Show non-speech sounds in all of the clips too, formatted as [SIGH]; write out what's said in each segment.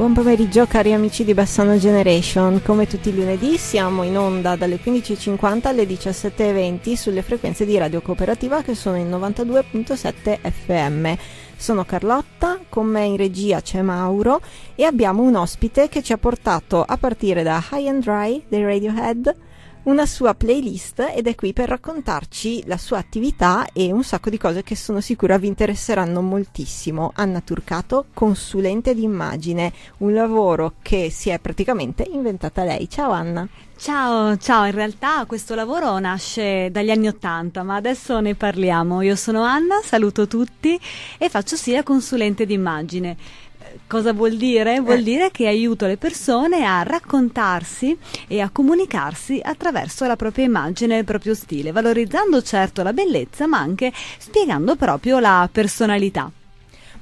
Buon pomeriggio cari amici di Bassano Generation, come tutti i lunedì siamo in onda dalle 15.50 alle 17.20 sulle frequenze di Radio Cooperativa che sono il 92.7 FM. Sono Carlotta, con me in regia c'è Mauro e abbiamo un ospite che ci ha portato a partire da High and Dry dei Radiohead una sua playlist ed è qui per raccontarci la sua attività e un sacco di cose che sono sicura vi interesseranno moltissimo. Anna Turcato, consulente d'immagine, un lavoro che si è praticamente inventata lei. Ciao Anna. Ciao, ciao, in realtà questo lavoro nasce dagli anni Ottanta, ma adesso ne parliamo. Io sono Anna, saluto tutti e faccio sia consulente d'immagine. Cosa vuol dire? Vuol eh. dire che aiuto le persone a raccontarsi e a comunicarsi attraverso la propria immagine e il proprio stile, valorizzando certo la bellezza ma anche spiegando proprio la personalità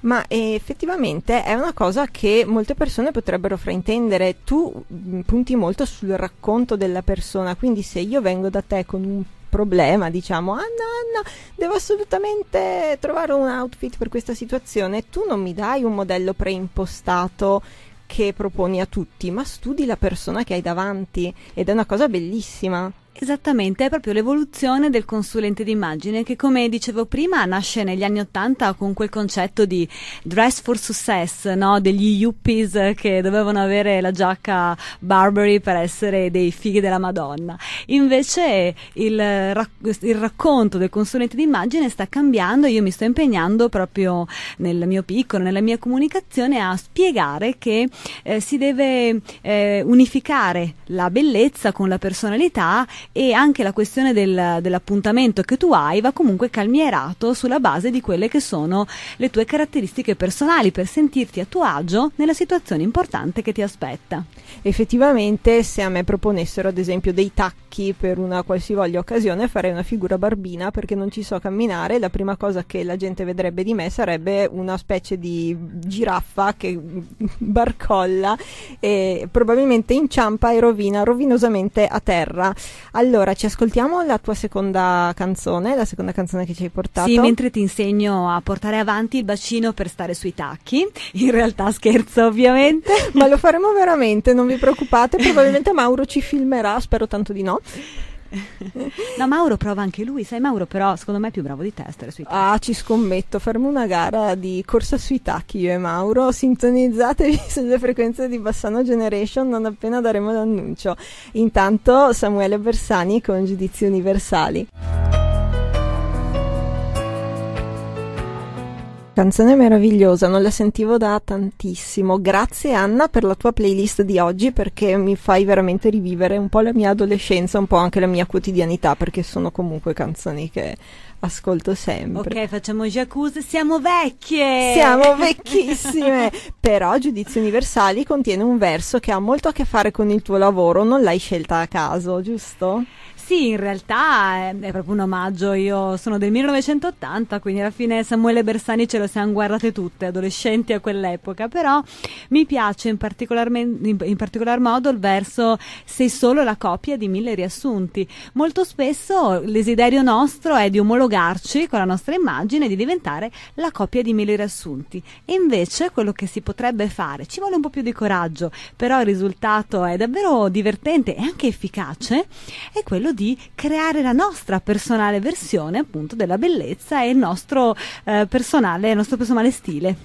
ma eh, effettivamente è una cosa che molte persone potrebbero fraintendere. Tu mm, punti molto sul racconto della persona, quindi se io vengo da te con un problema, diciamo Anna, ah, Anna, devo assolutamente trovare un outfit per questa situazione, tu non mi dai un modello preimpostato che proponi a tutti, ma studi la persona che hai davanti ed è una cosa bellissima. Esattamente, è proprio l'evoluzione del consulente d'immagine che, come dicevo prima, nasce negli anni Ottanta con quel concetto di dress for success, no? degli yuppies che dovevano avere la giacca Barbary per essere dei fighi della Madonna. Invece il, il racconto del consulente d'immagine sta cambiando io mi sto impegnando proprio nel mio piccolo, nella mia comunicazione, a spiegare che eh, si deve eh, unificare la bellezza con la personalità e anche la questione del, dell'appuntamento che tu hai va comunque calmierato sulla base di quelle che sono le tue caratteristiche personali per sentirti a tuo agio nella situazione importante che ti aspetta. Effettivamente se a me proponessero ad esempio dei tacchi per una qualsivoglia occasione farei una figura barbina perché non ci so camminare, la prima cosa che la gente vedrebbe di me sarebbe una specie di giraffa che [LAUGHS] barcolla e probabilmente inciampa e rovina rovinosamente a terra. Allora, ci ascoltiamo la tua seconda canzone, la seconda canzone che ci hai portato. Sì, mentre ti insegno a portare avanti il bacino per stare sui tacchi. In realtà scherzo, ovviamente. [LAUGHS] Ma lo faremo veramente, non vi preoccupate. Probabilmente Mauro ci filmerà, spero tanto di no no, Mauro prova anche lui, sai Mauro però secondo me è più bravo di te a stare sui tacchi. Ah, ci scommetto, fermo una gara di corsa sui tacchi io e Mauro, sintonizzatevi [LAUGHS] sulle frequenze di Bassano Generation non appena daremo l'annuncio. Intanto Samuele Bersani con Giudizi Universali. Canzone meravigliosa, non la sentivo da tantissimo. Grazie Anna per la tua playlist di oggi perché mi fai veramente rivivere un po' la mia adolescenza, un po' anche la mia quotidianità perché sono comunque canzoni che ascolto sempre. Ok, facciamo jacuzzi, siamo vecchie! Siamo vecchissime! [LAUGHS] Però Giudizi Universali contiene un verso che ha molto a che fare con il tuo lavoro, non l'hai scelta a caso, giusto? Sì, in realtà è, è, proprio un omaggio. Io sono del 1980, quindi alla fine Samuele Bersani ce lo siamo guardate tutte, adolescenti a quell'epoca. Però mi piace in, particolar, in, in particolar modo il verso Sei solo la copia di mille riassunti. Molto spesso il desiderio nostro è di omologarci con la nostra immagine e di diventare la copia di mille riassunti. E invece quello che si potrebbe fare, ci vuole un po' più di coraggio, però il risultato è davvero divertente e anche efficace, è quello di creare la nostra personale versione appunto della bellezza e il nostro, eh, personale, il nostro personale stile.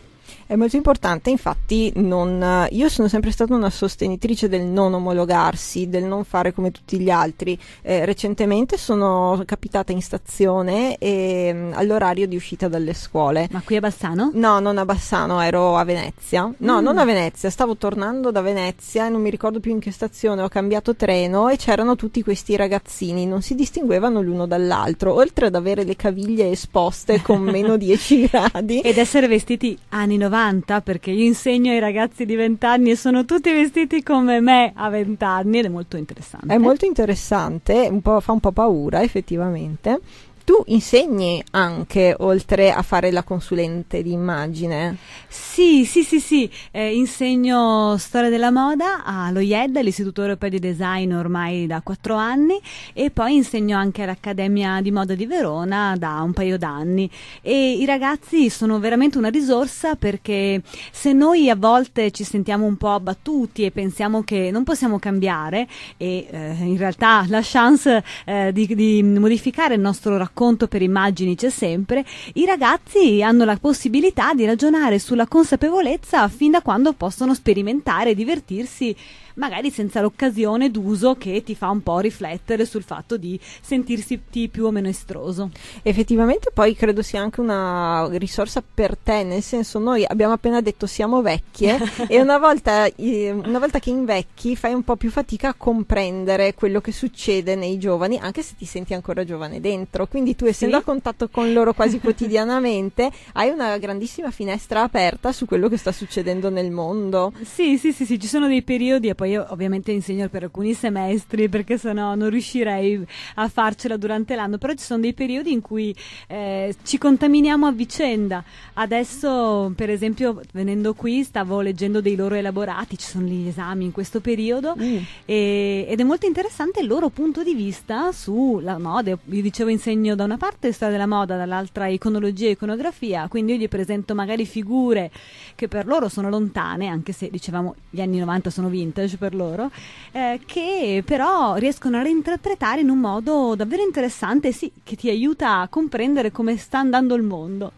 È molto importante, infatti, non, io sono sempre stata una sostenitrice del non omologarsi, del non fare come tutti gli altri. Eh, recentemente sono capitata in stazione e, ehm, all'orario di uscita dalle scuole. Ma qui a Bassano? No, non a Bassano, ero a Venezia. No, mm. non a Venezia, stavo tornando da Venezia e non mi ricordo più in che stazione, ho cambiato treno e c'erano tutti questi ragazzini, non si distinguevano l'uno dall'altro, oltre ad avere le caviglie esposte con meno 10 [LAUGHS] gradi. Ed essere vestiti anni anni 90 perché io insegno ai ragazzi di 20 anni e sono tutti vestiti come me a 20 anni ed è molto interessante. È molto interessante, un fa un po' paura effettivamente. Tu insegni anche oltre a fare la consulente di immagine? Sì, sì, sì, sì. Eh, insegno storia della moda allo IED, all'Istituto Europeo di Design ormai da quattro anni e poi insegno anche all'Accademia di Moda di Verona da un paio d'anni e i ragazzi sono veramente una risorsa perché se noi a volte ci sentiamo un po' abbattuti e pensiamo che non possiamo cambiare e eh, in realtà la chance eh, di, di modificare il nostro racconto racconto per immagini c'è sempre, i ragazzi hanno la possibilità di ragionare sulla consapevolezza fin da quando possono sperimentare e divertirsi magari senza l'occasione d'uso che ti fa un po' riflettere sul fatto di sentirsi più o meno estroso. Effettivamente poi credo sia anche una risorsa per te, nel senso noi abbiamo appena detto siamo vecchie [LAUGHS] e una volta, una volta che invecchi fai un po' più fatica a comprendere quello che succede nei giovani, anche se ti senti ancora giovane dentro, quindi tu essendo sì? a contatto con loro quasi [LAUGHS] quotidianamente hai una grandissima finestra aperta su quello che sta succedendo nel mondo. Sì, sì, sì, sì ci sono dei periodi appunto poi io ovviamente insegno per alcuni semestri perché sennò non riuscirei a farcela durante l'anno, però ci sono dei periodi in cui eh, ci contaminiamo a vicenda. Adesso, per esempio, venendo qui stavo leggendo dei loro elaborati, ci sono gli esami in questo periodo mm. e, ed è molto interessante il loro punto di vista sulla moda. Io dicevo insegno da una parte storia della moda, dall'altra iconologia e iconografia, quindi io gli presento magari figure che per loro sono lontane, anche se dicevamo gli anni 90 sono vintage semplice per loro, eh, che però riescono a reinterpretare in un modo davvero interessante, sì, che ti aiuta a comprendere come sta andando il mondo.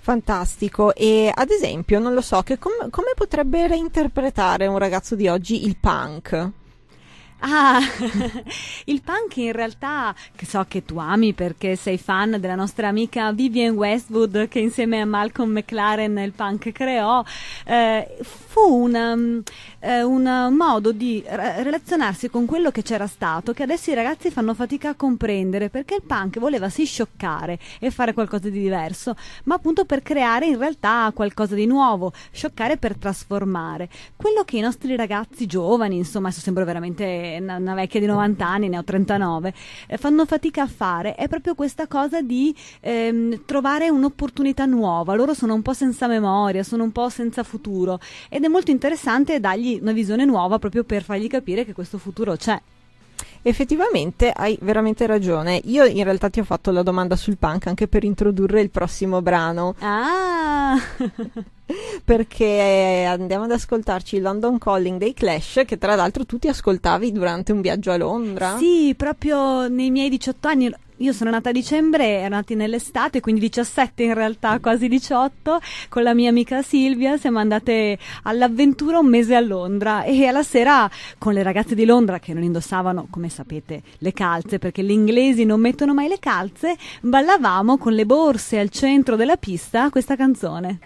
Fantastico. E ad esempio, non lo so, com- come potrebbe reinterpretare un ragazzo di oggi il punk? Ah, [LAUGHS] il punk in realtà, che so che tu ami perché sei fan della nostra amica Vivian Westwood che insieme a Malcolm McLaren il punk creò, eh, fu una, mm, eh, un modo di relazionarsi con quello che c'era stato che adesso i ragazzi fanno fatica a comprendere perché il punk voleva sì scioccare e fare qualcosa di diverso, ma appunto per creare in realtà qualcosa di nuovo, scioccare per trasformare. Quello che i nostri ragazzi giovani, insomma, adesso sembro veramente una, una vecchia di 90 anni, ne ho 39, eh, fanno fatica a fare è proprio questa cosa di ehm, trovare un'opportunità nuova. Loro sono un po' senza memoria, sono un po' senza futuro ed è molto interessante dargli dargli una visione nuova proprio per fargli capire che questo futuro c'è. Effettivamente hai veramente ragione. Io in realtà ti ho fatto la domanda sul punk anche per introdurre il prossimo brano. [LAUGHS] Ah! [LAUGHS] Perché eh, andiamo ad ascoltarci London Calling dei Clash, che tra l'altro tu ti ascoltavi durante un viaggio a Londra. Sì, proprio nei miei 18 anni io sono nata a dicembre, nati nell'estate, quindi 17 in realtà, mm. quasi 18, con la mia amica Silvia siamo andate all'avventura un mese a Londra e alla sera con le ragazze di Londra che non indossavano, come sapete, le calze perché gli inglesi non mettono mai le calze, ballavamo con le borse al centro della pista questa canzone.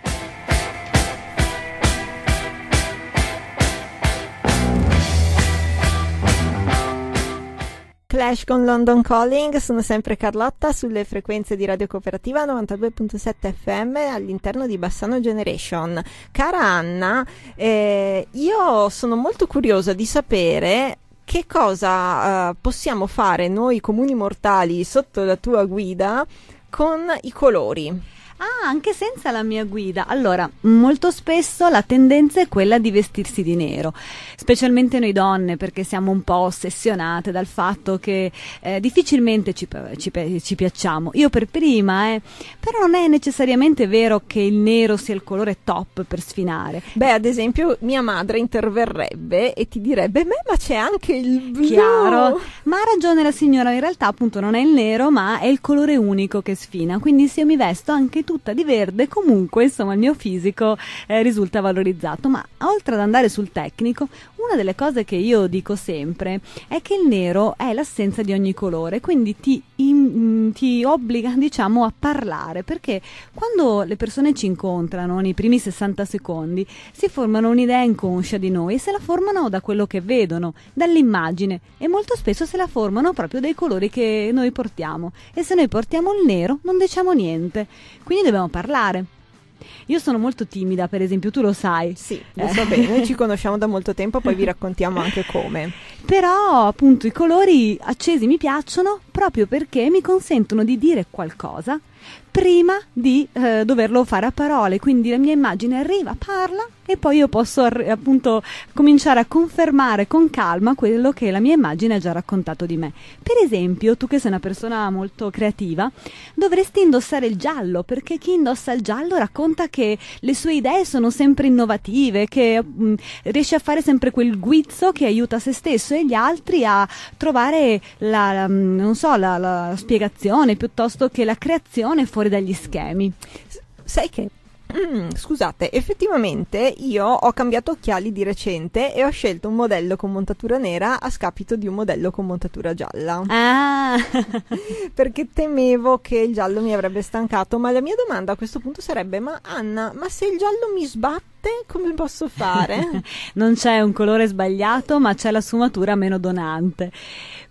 Flash con London Calling, sono sempre Carlotta sulle frequenze di Radio Cooperativa 92.7 FM all'interno di Bassano Generation. Cara Anna, eh, io sono molto curiosa di sapere che cosa eh, possiamo fare noi comuni mortali sotto la tua guida con i colori. Ah, anche senza la mia guida. Allora, molto spesso la tendenza è quella di vestirsi di nero, specialmente noi donne, perché siamo un po' ossessionate dal fatto che eh, difficilmente ci, ci, ci, piacciamo. Io per prima, eh, però non è necessariamente vero che il nero sia il colore top per sfinare. Beh, ad esempio, mia madre interverrebbe e ti direbbe: Beh, ma c'è anche il blu. Chiaro. Ma ha ragione la signora, in realtà, appunto, non è il nero, ma è il colore unico che sfina. Quindi, se io mi vesto anche tutta di verde, comunque insomma il mio fisico eh, risulta valorizzato. Ma oltre ad andare sul tecnico, una delle cose che io dico sempre è che il nero è l'assenza di ogni colore, quindi ti, in, mm, ti obbliga [LAUGHS] diciamo a parlare, perché quando le persone ci incontrano nei primi 60 secondi si formano un'idea inconscia di noi e se la formano da quello che vedono, dall'immagine e molto spesso se la formano proprio dai colori che noi portiamo e se noi portiamo il nero non diciamo niente. Quindi quindi dobbiamo parlare. Io sono molto timida, per esempio, tu lo sai. Sì, eh. lo so bene, ci [LAUGHS] conosciamo da molto tempo, poi vi raccontiamo anche come. Però, appunto, i colori accesi mi piacciono proprio perché mi consentono di dire qualcosa prima di eh, doverlo fare a parole, quindi la mia immagine arriva, parla e poi io posso appunto cominciare a confermare con calma quello che la mia immagine ha già raccontato di me. Per esempio, tu che sei una persona molto creativa, dovresti indossare il giallo, perché chi indossa il giallo racconta che le sue idee sono sempre innovative, che mh, mm, riesce a fare sempre quel guizzo che aiuta se stesso e gli altri a trovare la, la, mm, so, la, la spiegazione piuttosto che la creazione fuori dagli schemi. Sai che Mm, scusate, effettivamente io ho cambiato occhiali di recente e ho scelto un modello con montatura nera a scapito di un modello con montatura gialla. Ah! [LAUGHS] Perché temevo che il giallo mi avrebbe stancato, ma la mia domanda a questo punto sarebbe: ma Anna, ma se il giallo mi sbatte? verde come posso fare? [LAUGHS] non c'è un colore sbagliato, ma c'è la sfumatura meno donante.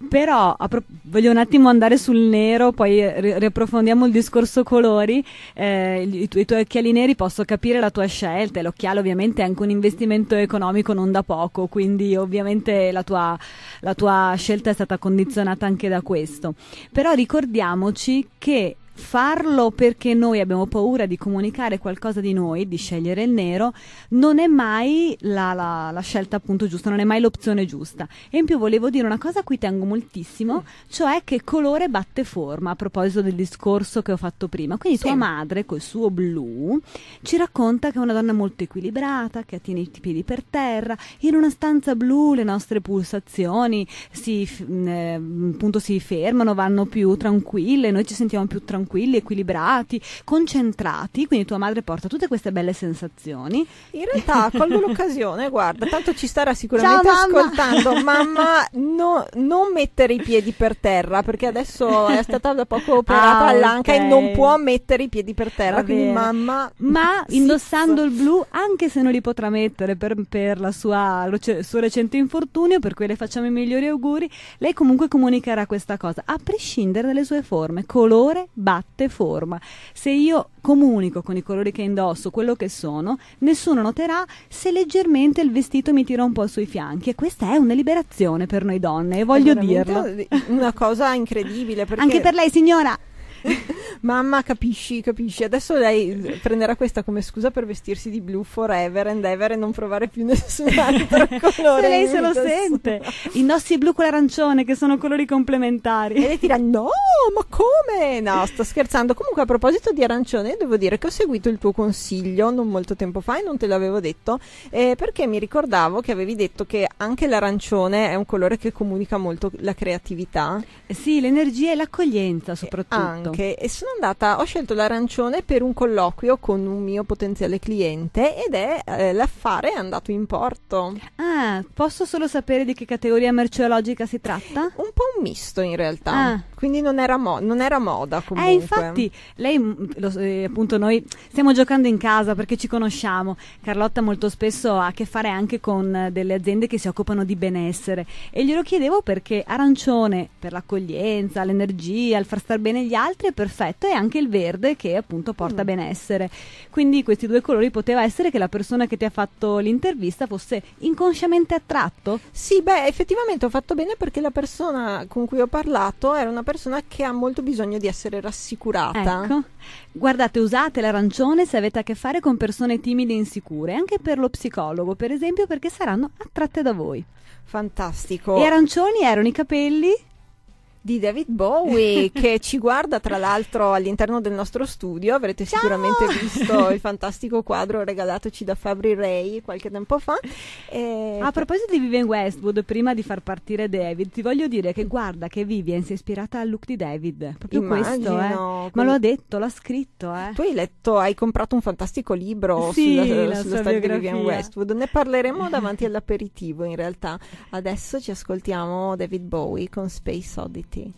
Però pro- voglio un attimo andare sul nero, poi ri- riapprofondiamo il discorso colori. Eh, i, tu- I tuoi occhiali neri posso capire la tua scelta, l'occhiale ovviamente è anche un investimento economico non da poco, quindi ovviamente la tua, la tua scelta è stata condizionata anche da questo. Però ricordiamoci che farlo perché noi abbiamo paura di comunicare qualcosa di noi, di scegliere il nero, non è mai la, la, la, scelta appunto giusta, non è mai l'opzione giusta. E in più volevo dire una cosa a cui tengo moltissimo, cioè che colore batte forma, a proposito del discorso che ho fatto prima. Quindi sì. tua madre, col suo blu, ci racconta che è una donna molto equilibrata, che tiene i piedi per terra, in una stanza blu le nostre pulsazioni si, eh, appunto, si fermano, vanno più tranquille, noi ci sentiamo più tranquilli tranquilli, equilibrati, concentrati, quindi tua madre porta tutte queste belle sensazioni. In realtà colgo l'occasione, guarda, tanto ci starà sicuramente Ciao, ascoltando, mamma, no, non mettere i piedi per terra perché adesso è stata da poco ah, operata ah, all'anca okay. e non può mettere i piedi per terra, Va quindi bene. mamma... Ma mm, indossando il blu, anche se non li potrà mettere per, per sua, il suo recente infortunio, per cui le facciamo i migliori auguri, lei comunque comunicherà questa cosa, a prescindere dalle sue forme, colore, basso batte forma. Se io comunico con i colori che indosso quello che sono, nessuno noterà se leggermente il vestito mi tira un po' sui fianchi e questa è una liberazione per noi donne e voglio dirlo. Una cosa incredibile perché... Anche per lei signora [LAUGHS] Mamma, capisci, capisci. Adesso lei prenderà questa come scusa per vestirsi di blu forever and ever e non provare più nessun [LAUGHS] altro colore. se lei se lo sente. I nostri blu con l'arancione, che sono colori complementari. E lei dirà: No, ma come? No, sto scherzando. Comunque, a proposito di arancione, devo dire che ho seguito il tuo consiglio non molto tempo fa e non te l'avevo detto, eh, perché mi ricordavo che avevi detto che anche l'arancione è un colore che comunica molto la creatività. Sì, l'energia e l'accoglienza soprattutto. Anche che, e sono andata, ho scelto l'arancione per un colloquio con un mio potenziale cliente ed è eh, l'affare è andato in porto. Ah, posso solo sapere di che categoria merceologica si tratta? Un po' un misto in realtà, ah. quindi non era, mo- non era, moda eh, comunque. Eh, infatti, lei, mm, lo, eh, appunto noi stiamo giocando in casa perché ci conosciamo. Carlotta molto spesso ha a che fare anche con eh, delle aziende che si occupano di benessere e glielo chiedevo perché arancione per l'accoglienza, l'energia, il far star bene gli altri è perfetta e anche il verde che appunto porta mm. benessere. Quindi questi due colori poteva essere che la persona che ti ha fatto l'intervista fosse inconsciamente attratto? Sì, beh, effettivamente ho fatto bene perché la persona con cui ho parlato era una persona che ha molto bisogno di essere rassicurata. Ecco. Guardate, usate l'arancione se avete a che fare con persone timide e insicure, anche per lo psicologo, per esempio, perché saranno attratte da voi. Fantastico. E arancioni erano i capelli di David Bowie [LAUGHS] che ci guarda tra l'altro all'interno del nostro studio. Avrete Ciao! sicuramente visto [LAUGHS] il fantastico quadro regalatoci da Fabri Ray qualche tempo fa. E... A proposito di Vivian Westwood, prima di far partire David, ti voglio dire che guarda che Vivian si è ispirata al look di David. Proprio Immagino, questo, eh. Quindi... Ma lo ha detto, l'ha scritto, eh. Tu hai letto, hai comprato un fantastico libro sì, sulla, sulla storia di Vivian Westwood. Ne parleremo davanti [LAUGHS] all'aperitivo in realtà. Adesso ci ascoltiamo David Bowie con Space Oddity. you.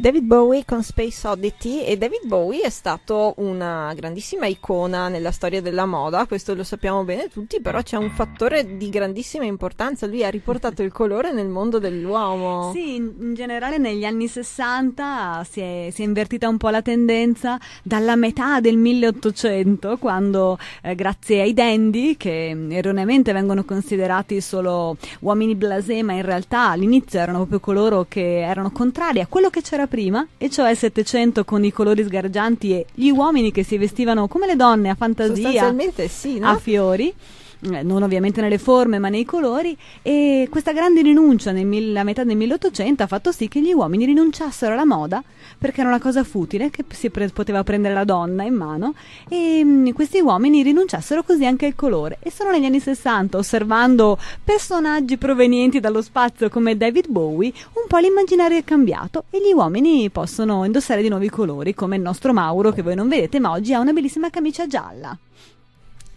David Bowie con Space Oddity e David Bowie è stato una grandissima icona nella storia della moda, questo lo sappiamo bene tutti, però c'è un fattore di grandissima importanza, lui ha riportato il colore nel mondo dell'uomo. Sì, in generale negli anni 60 si è, si è invertita un po' la tendenza dalla metà del 1800, quando eh, grazie ai dandy, che mm, erroneamente vengono considerati solo uomini blasé, ma in realtà all'inizio erano proprio coloro che erano contrari a quello che c'era prima, e cioè Settecento con i colori sgargianti e gli uomini che si vestivano come le donne a fantasia, sì, no? a fiori. Eh, non ovviamente nelle forme ma nei colori e questa grande rinuncia nella metà del 1800 ha fatto sì che gli uomini rinunciassero alla moda perché era una cosa futile che si pre poteva prendere la donna in mano e mh, mm, questi uomini rinunciassero così anche al colore e solo negli anni 60 osservando personaggi provenienti dallo spazio come David Bowie un po' l'immaginario è cambiato e gli uomini possono indossare di nuovi colori come il nostro Mauro che voi non vedete ma oggi ha una bellissima camicia gialla.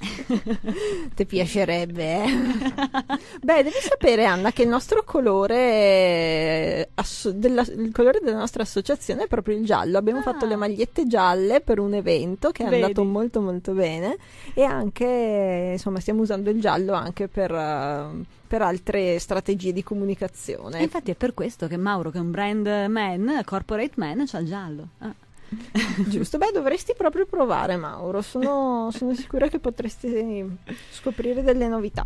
[LAUGHS] Ti piacerebbe, eh? [LAUGHS] Beh, devi sapere, Anna, che il nostro colore, eh, asso- della, il colore della nostra associazione è proprio il giallo. Abbiamo ah. fatto le magliette gialle per un evento che è Vedi. andato molto, molto bene. E anche, insomma, stiamo usando il giallo anche per. Uh, per altre strategie di comunicazione. E infatti è per questo che Mauro, che è un brand man, corporate man, c'ha il giallo. Ah. Giusto, beh, dovresti proprio provare, Mauro. Sono, sono sicura che potresti scoprire delle novità.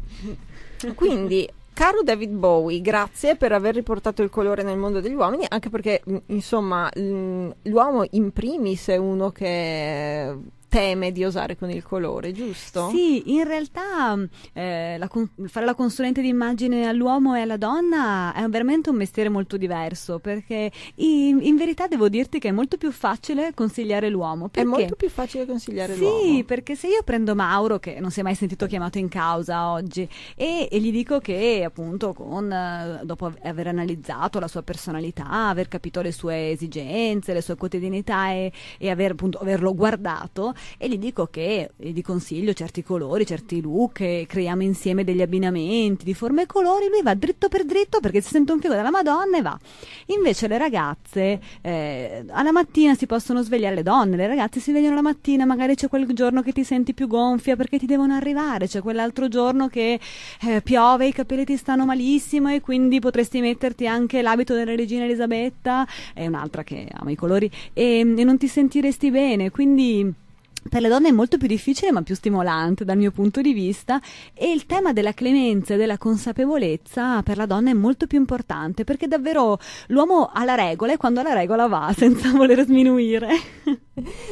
Quindi, Caro David Bowie, grazie per aver riportato il colore nel mondo degli uomini, anche perché insomma l'uomo in primis è uno che teme di osare con il colore, giusto? Sì, in realtà eh, la con- fare la consulente di immagine all'uomo e alla donna è veramente un mestiere molto diverso perché in, in verità devo dirti che è molto più facile consigliare l'uomo. Perché? È molto più facile consigliare sì, l'uomo. Sì, perché se io prendo Mauro, che non si è mai sentito chiamato in causa oggi, e, e gli dico che appunto con, eh, dopo aver analizzato la sua personalità, aver capito le sue esigenze, le sue quotidianità e, e aver, appunto, averlo guardato, e gli dico che gli eh, consiglio certi colori, certi look, eh, creiamo insieme degli abbinamenti di forme e colori, lui va dritto per dritto perché si sente un figo della Madonna e va. Invece le ragazze eh, alla mattina si possono svegliare, le donne, le ragazze si svegliano la mattina, magari c'è quel giorno che ti senti più gonfia perché ti devono arrivare, c'è quell'altro giorno che eh, piove, i capelli ti stanno malissimo e quindi potresti metterti anche l'abito della regina Elisabetta, è un'altra che ama i colori, e, e non ti sentiresti bene, quindi per le donne è molto più difficile ma più stimolante dal mio punto di vista e il tema della clemenza e della consapevolezza per la donna è molto più importante perché davvero l'uomo ha la regola e quando ha la regola va [LAUGHS] senza voler sminuire.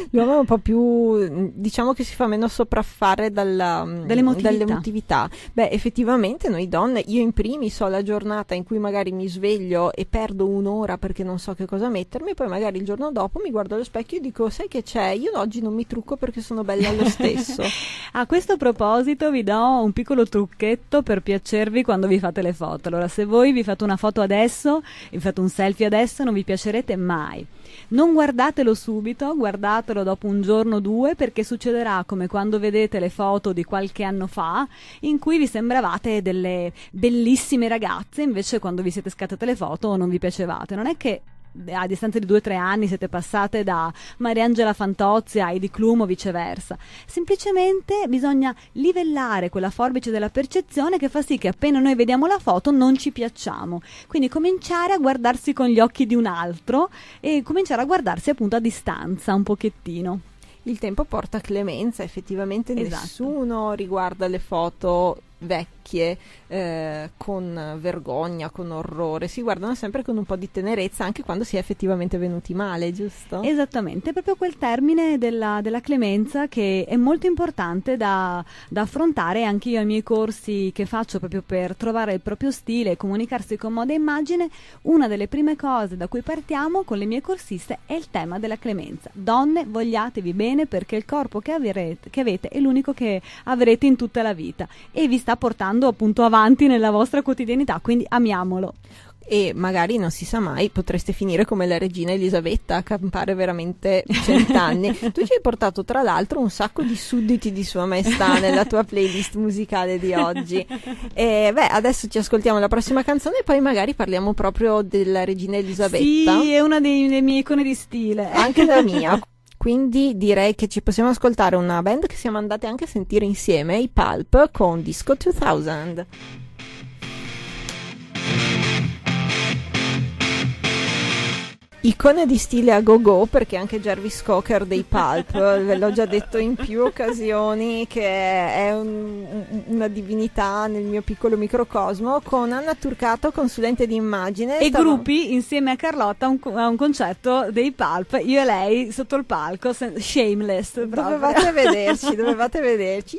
L'uomo è un po' più, diciamo che si fa meno sopraffare dalla, mm, dall'emotività. Beh, effettivamente noi donne, io in primis ho la giornata in cui magari mi sveglio e perdo un'ora perché non so che cosa mettermi, poi magari il giorno dopo mi guardo allo specchio e dico sai che c'è, io oggi non mi trucco perché sono belle lo stesso. [LAUGHS] a questo proposito vi do un piccolo trucchetto per piacervi quando vi fate le foto. Allora, se voi vi fate una foto adesso, vi fate un selfie adesso, non vi piacerete mai. Non guardatelo subito, guardatelo dopo un giorno o due perché succederà come quando vedete le foto di qualche anno fa in cui vi sembravate delle bellissime ragazze, invece quando vi siete scattate le foto non vi piacevate. Non è che eh, a distanza di due o tre anni siete passate da Mariangela Fantozzi a Heidi Klum o viceversa. Semplicemente bisogna livellare quella forbice della percezione che fa sì che appena noi vediamo la foto non ci piacciamo. Quindi cominciare a guardarsi con gli occhi di un altro e cominciare a guardarsi appunto a distanza un pochettino il tempo porta clemenza, effettivamente esatto. nessuno riguarda le foto vecchie eh, con vergogna, con orrore, si guardano sempre con un po' di tenerezza anche quando si è effettivamente venuti male, giusto? Esattamente, è proprio quel termine della, della clemenza che è molto importante da, da affrontare anche io ai miei corsi che faccio proprio per trovare il proprio stile e comunicarsi con moda e immagine. Una delle prime cose da cui partiamo con le mie corsiste è il tema della clemenza. Donne, vogliatevi bene perché il corpo che, avere, che avete è l'unico che avrete in tutta la vita e vi sta sta portando appunto avanti nella vostra quotidianità, quindi amiamolo e magari non si sa mai potreste finire come la regina Elisabetta a campare veramente cent'anni [LAUGHS] tu ci hai portato tra l'altro un sacco di sudditi di sua maestà nella tua playlist musicale di oggi e beh adesso ci ascoltiamo la prossima canzone e poi magari parliamo proprio della regina Elisabetta sì è una dei, dei miei icone di stile anche la mia quindi direi che ci possiamo ascoltare una band che siamo andate anche a sentire insieme, i Pulp, con Disco 2000. icone di stile a go-go perché anche Jarvis Cocker dei Pulp, [LAUGHS] ve l'ho già detto in più occasioni, che è un, una divinità nel mio piccolo microcosmo, con Anna Turcato, consulente di immagine. E stavamo... gruppi insieme a Carlotta un, a un concerto dei Pulp, io e lei sotto il palco, sen- shameless. Proprio. Dovevate vederci, [LAUGHS] dovevate vederci.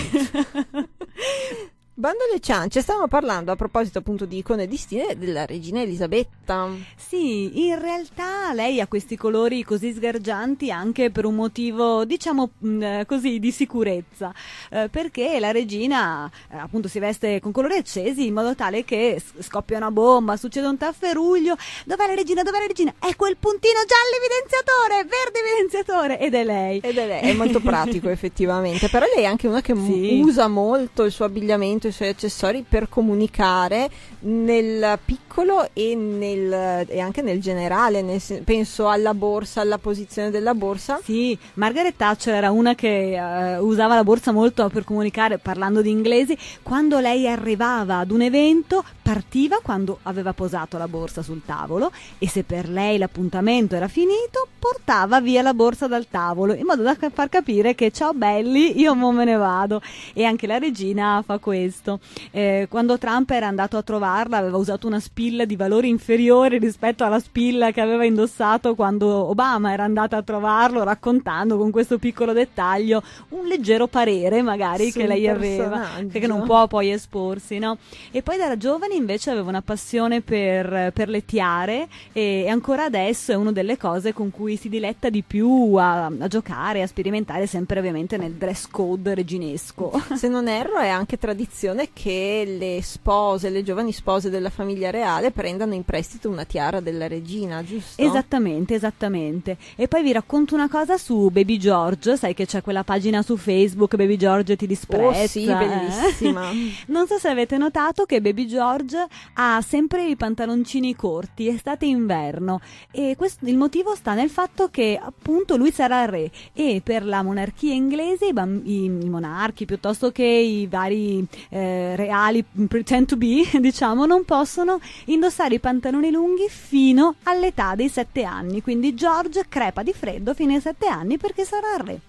Jarvis! I love you! [LAUGHS] Bando alle ciance, stavamo parlando a proposito appunto di icone di stile della regina Elisabetta. Sì, in realtà lei ha questi colori così sgargianti anche per un motivo, diciamo mm, eh, così, di sicurezza, eh, perché la regina eh, appunto si veste con colori accesi in modo tale che scoppia una bomba, succede un tafferuglio, dov'è la regina, dov'è la regina? È quel puntino giallo evidenziatore, verde evidenziatore, ed è lei. Ed è lei, è molto pratico [LAUGHS] effettivamente, però lei è anche una che sì. usa molto il suo abbigliamento, suoi accessori per comunicare nel piccolo e, nel, e anche nel generale, nel, penso alla borsa, alla posizione della borsa. Sì, Margaret Thatcher era una che uh, usava la borsa molto per comunicare parlando di inglesi, quando lei arrivava ad un evento partiva quando aveva posato la borsa sul tavolo e se per lei l'appuntamento era finito portava via la borsa dal tavolo in modo da far capire che ciao belli, io mo me ne vado. E anche la regina fa questo. Eh, quando Trump era andato a trovarla aveva usato una spilla di valore inferiore rispetto alla spilla che aveva indossato quando Obama era andata a trovarlo, raccontando con questo piccolo dettaglio un leggero parere magari Sul che lei aveva, che non può poi esporsi. No? E poi da giovane invece aveva una passione per, per le tiare e ancora adesso è una delle cose con cui cui si diletta di più a, a giocare, a sperimentare, sempre ovviamente nel dress code reginesco. [LAUGHS] Se non erro è anche tradizione che le spose, le giovani spose della famiglia reale prendano in prestito una tiara della regina, giusto? Esattamente, esattamente. E poi vi racconto una cosa su Baby George, sai che c'è quella pagina su Facebook Baby George ti disprezza. Oh sì, eh. bellissima. [LAUGHS] non so se avete notato che Baby George ha sempre i pantaloncini corti, estate e inverno e questo, il motivo sta nel fatto fatto che appunto lui sarà re e per la monarchia inglese i, bamb- i monarchi piuttosto che i vari eh, reali mm, pretend to be, [LAUGHS] diciamo, non possono indossare i pantaloni lunghi fino all'età dei sette anni. Quindi George crepa di freddo fino ai sette anni perché sarà re.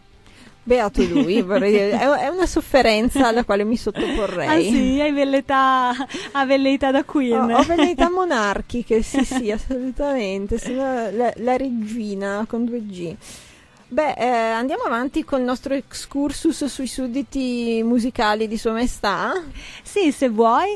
Beato lui, vorrei, dire. è una sofferenza alla quale mi sottoporrei. Ah sì, hai velleità, ha velleità da Queen. Ho, ho velleità monarchiche, sì sì, assolutamente, sono la, la regina con due G. Beh, eh, andiamo avanti col nostro excursus sui sudditi musicali di Sua Maestà. Sì, se vuoi.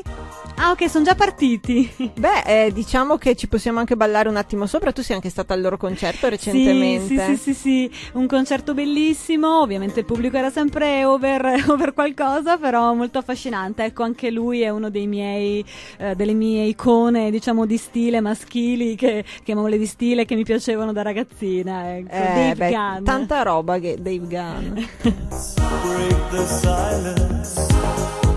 Ah, ok, sono già partiti. Beh, eh, diciamo che ci possiamo anche ballare un attimo sopra. Tu sei anche stata al loro concerto recentemente. Sì, sì, sì, sì, sì. un concerto bellissimo. Ovviamente il pubblico era sempre over, [LAUGHS] over qualcosa, però molto affascinante. Ecco, anche lui è uno miei, eh, delle mie icone, diciamo, di stile maschili, che, chiamiamole di stile, che mi piacevano da ragazzina. Ecco. Eh, Dave beh, tanta roba che Dave Gunn. the silence,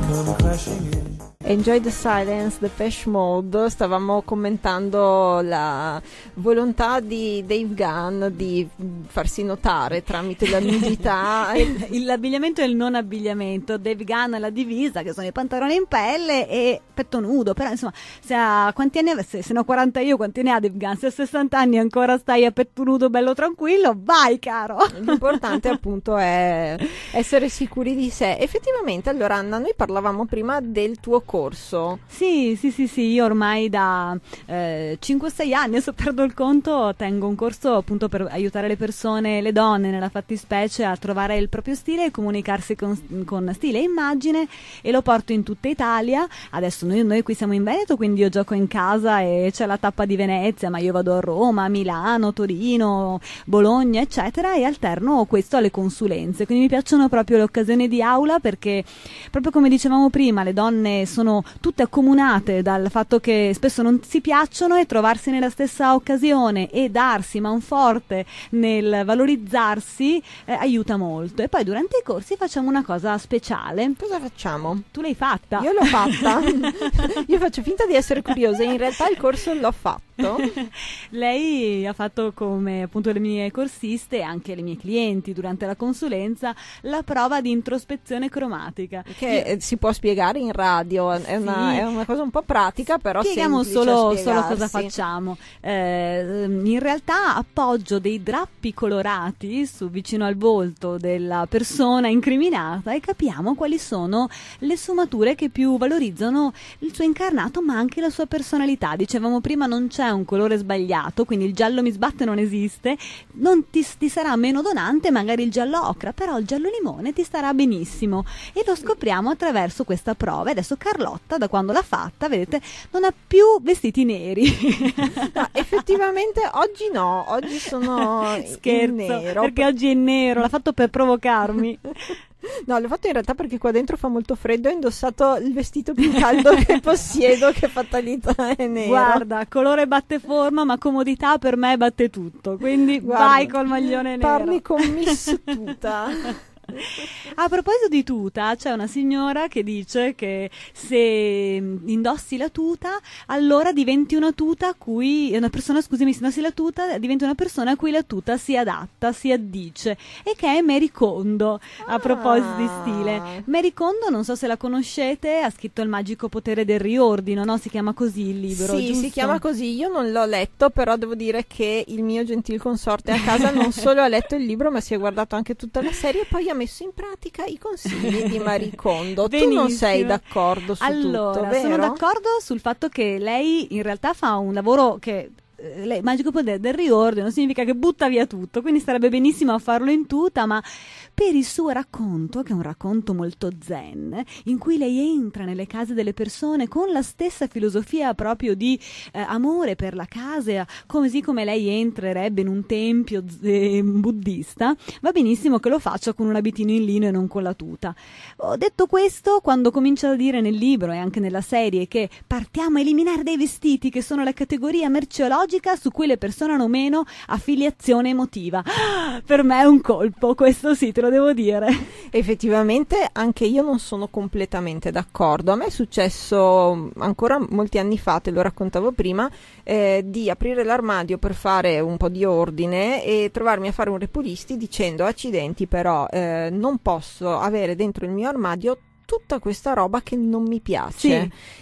come crashing in. Enjoy the Silence, The Pesh Mode, stavamo commentando la volontà di Dave Gunn di farsi notare tramite la nudità. [LAUGHS] il, l'abbigliamento e il non abbigliamento, Dave Gunn la divisa che sono i pantaloni in pelle e petto nudo, però insomma se, ha, quanti anni, se, se ne ho 40 io quanti ne ha Dave Gunn? Se a 60 anni ancora stai a petto nudo bello tranquillo, vai caro! L'importante [LAUGHS] appunto è essere sicuri di sé. Effettivamente allora Anna, noi parlavamo prima del tuo percorso? Sì, sì, sì, sì, io ormai da eh, 5-6 anni, adesso perdo il conto, tengo un corso appunto per aiutare le persone, le donne nella fattispecie a trovare il proprio stile e comunicarsi con, con stile e immagine e lo porto in tutta Italia. Adesso noi, noi qui siamo in Veneto, quindi io gioco in casa e c'è la tappa di Venezia, ma io vado a Roma, Milano, Torino, Bologna, eccetera, e alterno questo alle consulenze. Quindi mi piacciono proprio le occasioni di aula perché proprio come dicevamo prima, le donne sono sono tutte accomunate dal fatto che spesso non si piacciono e trovarsi nella stessa occasione e darsi manforte nel valorizzarsi eh, aiuta molto. E poi durante i corsi facciamo una cosa speciale. Cosa facciamo? Tu l'hai fatta. Io l'ho fatta. [LAUGHS] Io faccio finta di essere curiosa, in realtà il corso l'ho fatto. [LAUGHS] Lei ha fatto come appunto le mie corsiste e anche le mie clienti durante la consulenza la prova di introspezione cromatica. Che Io... Eh, si può spiegare in radio senso è, sì. una, è una, cosa un po' pratica, però Spieghiamo solo, solo, cosa facciamo. Eh, in realtà appoggio dei drappi colorati su, vicino al volto della persona incriminata e capiamo quali sono le sfumature che più valorizzano il suo incarnato ma anche la sua personalità. Dicevamo prima non c'è un colore sbagliato, quindi il giallo mi sbatte non esiste, non ti, ti sarà meno donante magari il giallo ocra, però il giallo limone ti starà benissimo e lo scopriamo attraverso questa prova. Adesso Carlo Carlotta, da quando l'ha fatta, vedete, non ha più vestiti neri. [LAUGHS] no, effettivamente oggi no, oggi sono Scherzo, nero. Perché oggi è nero, l'ha fatto per provocarmi. [LAUGHS] No, l'ho fatto in realtà perché qua dentro fa molto freddo e ho indossato il vestito più caldo [LAUGHS] che possiedo, che fatalità è nero. Guarda, colore batte forma, ma comodità per me batte tutto, quindi Guarda, vai col maglione nero. Parli con Miss Tuta. A proposito di tuta, c'è una signora che dice che se indossi la tuta, allora diventi una tuta a cui una persona, scusami, se indossi la tuta, diventi una persona a cui la tuta si adatta, si addice e che è Mary Kondo. A ah. proposito di stile, Mary Kondo, non so se la conoscete, ha scritto Il magico potere del riordino, no? Si chiama così il libro, Sì, giusto? si chiama così. Io non l'ho letto, però devo dire che il mio gentil consorte a casa non solo ha letto il libro, ma si è guardato anche tutta la serie e poi ha messo in pratica i consigli di Marie Kondo. [LAUGHS] tu non sei d'accordo su allora, tutto, Allora, sono d'accordo sul fatto che lei in realtà fa un lavoro che eh, il magico potere del riordino significa che butta via tutto, quindi sarebbe benissimo a farlo in tuta, ma per il suo racconto, che è un racconto molto zen, in cui lei entra nelle case delle persone con la stessa filosofia proprio di eh, amore per la casa, così come lei entrerebbe in un tempio eh, buddista, va benissimo che lo faccia con un abitino in lino e non con la tuta. Ho detto questo quando comincia a dire nel libro e anche nella serie che partiamo a eliminare dei vestiti che sono la categoria merceologica psicologica su cui le persone hanno meno affiliazione emotiva. [GASPS] per me è un colpo, questo sì, te lo devo dire. Effettivamente anche io non sono completamente d'accordo. A me è successo mm, ancora molti anni fa, te lo raccontavo prima, eh, di aprire l'armadio per fare un po' di ordine e trovarmi a fare un repulisti dicendo accidenti però eh, non posso avere dentro il mio armadio tutta questa roba che non mi piace.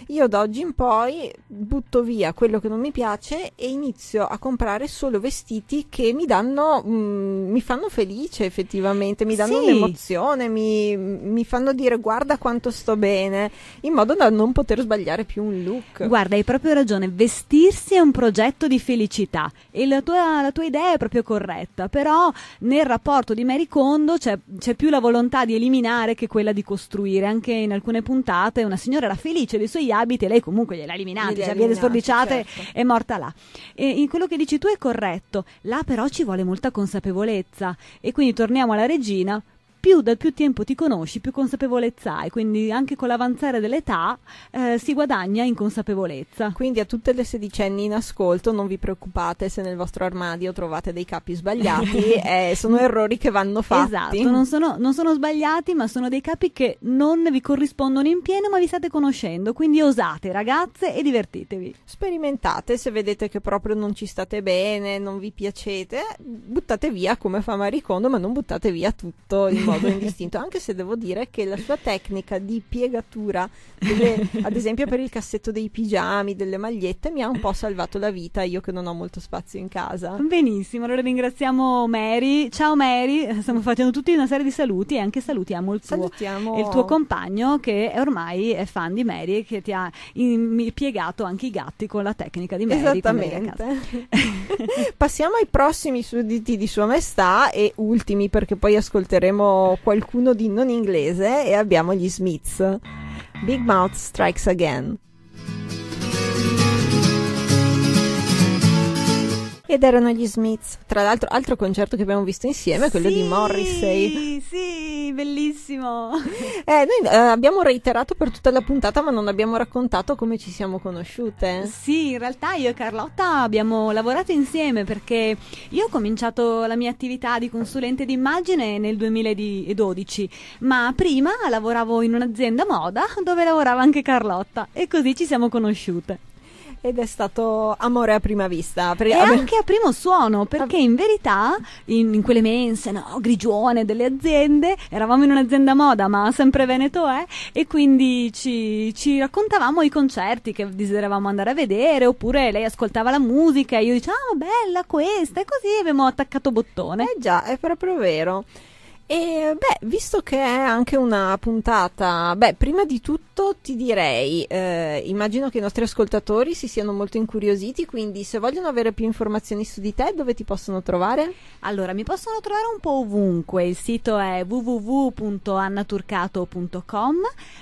Sì. Io da oggi in poi butto via quello che non mi piace e inizio a comprare solo vestiti che mi danno, mh, mm, mi fanno felice effettivamente, mi danno sì. un'emozione, mi, mi fanno dire guarda quanto sto bene, in modo da non poter sbagliare più un look. Guarda, hai proprio ragione, vestirsi è un progetto di felicità e la tua, la tua idea è proprio corretta, però nel rapporto di Mary Kondo c'è, c'è più la volontà di eliminare che quella di costruire anche in alcune puntate, una signora era felice dei suoi abiti e lei comunque gliel'ha eliminata, cioè viene sforbiciata certo. è morta là. E quello che dici tu è corretto, là però ci vuole molta consapevolezza e quindi torniamo alla regina, più, dal più tempo ti conosci, più consapevolezza hai, quindi anche con l'avanzare dell'età eh, si guadagna in consapevolezza. Quindi a tutte le sedicenni in ascolto non vi preoccupate se nel vostro armadio trovate dei capi sbagliati, [LAUGHS] eh, sono errori che vanno fatti. Esatto, non sono, non sono sbagliati ma sono dei capi che non vi corrispondono in pieno ma vi state conoscendo, quindi osate ragazze e divertitevi. Sperimentate se vedete che proprio non ci state bene, non vi piacete, buttate via come fa Maricondo ma non buttate via tutto il [LAUGHS] modo indistinto, anche se devo dire che la sua tecnica di piegatura, delle, ad esempio per il cassetto dei pigiami, delle magliette, mi ha un po' salvato la vita, io che non ho molto spazio in casa. Benissimo, allora ringraziamo Mary. Ciao Mary, stiamo facendo tutti una serie di saluti e anche salutiamo il tuo, salutiamo... Il tuo compagno che ormai è fan di Mary e che ti ha piegato anche i gatti con la tecnica di Mary. Esattamente. Passiamo ai prossimi sudditi di Sua Maestà e ultimi perché poi ascolteremo qualcuno di non inglese e abbiamo gli Smiths. Big Mouth Strikes Again. Ed erano gli Smiths. Tra l'altro, altro concerto che abbiamo visto insieme è quello sì, di Morrissey. Sì, sì, bellissimo. [LAUGHS] Eh, noi eh, abbiamo reiterato per tutta la puntata, ma non abbiamo raccontato come ci siamo conosciute. Sì, in realtà io e Carlotta abbiamo lavorato insieme perché io ho cominciato la mia attività di consulente d'immagine nel 2012, ma prima lavoravo in un'azienda moda dove lavorava anche Carlotta e così ci siamo conosciute ed è stato amore a prima vista. Pre- e anche a primo suono, perché in verità in, in quelle mense, no, grigione delle aziende, eravamo in un'azienda moda, ma sempre Veneto è, eh, e quindi ci, ci, raccontavamo i concerti che desideravamo andare a vedere, oppure lei ascoltava la musica e io dicevo, ah, bella questa, e così abbiamo attaccato bottone. Eh già, è proprio vero. E beh, visto che è anche una puntata, beh, prima di tutto ti direi, eh, immagino che i nostri ascoltatori si siano molto incuriositi, quindi se vogliono avere più informazioni su di te, dove ti possono trovare? Allora, mi possono trovare un po' ovunque, il sito è www.annaturcato.com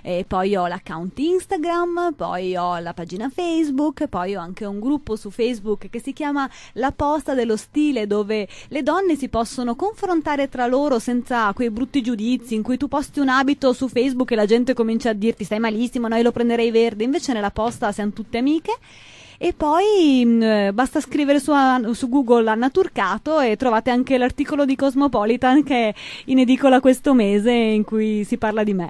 e poi ho l'account Instagram, poi ho la pagina Facebook, poi ho anche un gruppo su Facebook che si chiama La Posta dello Stile, dove le donne si possono confrontare tra loro senza a quei brutti giudizi in cui tu posti un abito su Facebook e la gente comincia a dirti stai malissimo, noi lo prenderei verde, invece nella posta siamo tutte amiche. E poi mh, mm, eh, basta scrivere su, su Google Anna Turcato e trovate anche l'articolo di Cosmopolitan che è in edicola questo mese in cui si parla di me.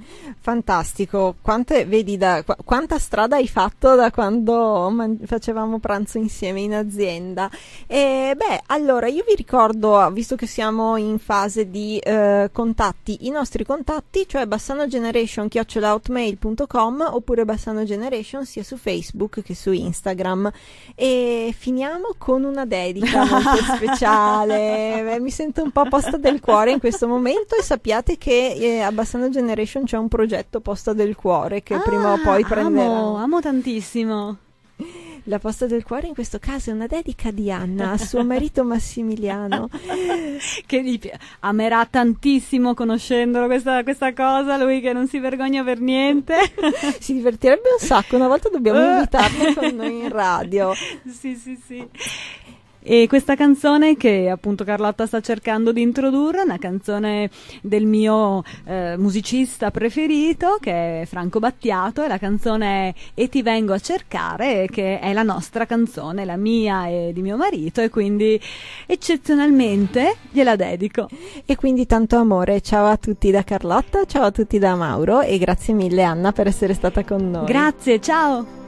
[LAUGHS] Fantastico, Quante, vedi da, qu- quanta strada hai fatto da quando man- facevamo pranzo insieme in azienda. E, beh, allora io vi ricordo, visto che siamo in fase di eh, contatti, i nostri contatti, cioè bassanogeneration.outmail.com oppure bassanogeneration sia su Facebook che su Instagram Instagram. E finiamo con una dedica [LAUGHS] molto speciale. Beh, mi sento un po' posta del cuore in questo momento e sappiate che eh, a Bassano Generation c'è un progetto posta del cuore che ah, prima o ah, poi prenderà. Amo, amo tantissimo. La posta del cuore in questo caso è una dedica di Anna a suo marito Massimiliano. [LAUGHS] che gli pi- amerà tantissimo conoscendolo questa, questa, cosa, lui che non si vergogna per niente. [LAUGHS] si divertirebbe un sacco, una volta dobbiamo eh. invitarlo con noi in [LAUGHS] radio. Sì, sì, sì. E questa canzone che appunto Carlotta sta cercando di introdurre, una canzone del mio eh, musicista preferito che è Franco Battiato e la canzone è E ti vengo a cercare che è la nostra canzone, la mia e di mio marito e quindi eccezionalmente gliela dedico. E quindi tanto amore, ciao a tutti da Carlotta, ciao a tutti da Mauro e grazie mille Anna per essere stata con noi. Grazie, ciao!